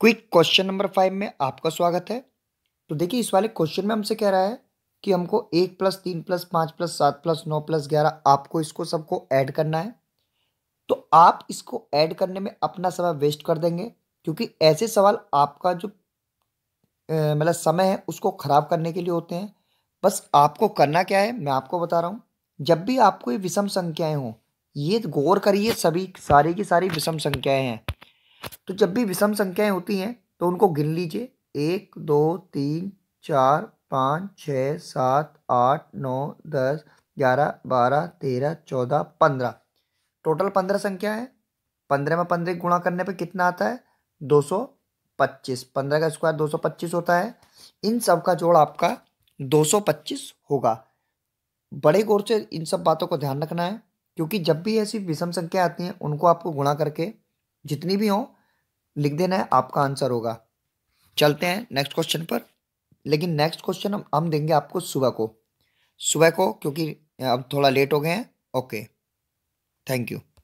quick question number five में आपका स्वागत है तो देखिए इस वाले क्वेश्चन में हमसे कह रहा है कि हमको एक प्लस तीन प्लस पाँच प्लस सात प्लस नौ प्लस ग्यारह आपको इसको सबको ऐड करना है तो आप इसको ऐड करने में अपना समय वेस्ट कर देंगे क्योंकि ऐसे सवाल आपका जो मतलब समय है उसको ख़राब करने के लिए होते हैं बस आपको करना क्या है मैं आपको बता रहा हूँ जब भी आपको ये विषम संख्याएँ हों ये गौर करिए सभी सारी की सारी विषम संख्याएँ हैं तो जब भी विषम संख्याएं होती हैं तो उनको गिन लीजिए एक दो तीन चार पाँच छ सात आठ नौ दस ग्यारह बारह तेरह चौदह पंद्रह टोटल पंद्रह संख्या है पंद्रह में पंद्रह गुणा करने पर कितना आता है दो सौ पच्चीस पंद्रह का स्क्वायर दो सौ पच्चीस होता है इन सब का जोड़ आपका दो सौ पच्चीस होगा बड़े गौर से इन सब बातों को ध्यान रखना है क्योंकि जब भी ऐसी विषम संख्या आती हैं उनको आपको गुणा करके जितनी भी हो लिख देना है आपका आंसर होगा चलते हैं नेक्स्ट क्वेश्चन पर लेकिन नेक्स्ट क्वेश्चन हम हम देंगे आपको सुबह को सुबह को क्योंकि अब थोड़ा लेट हो गए हैं ओके थैंक यू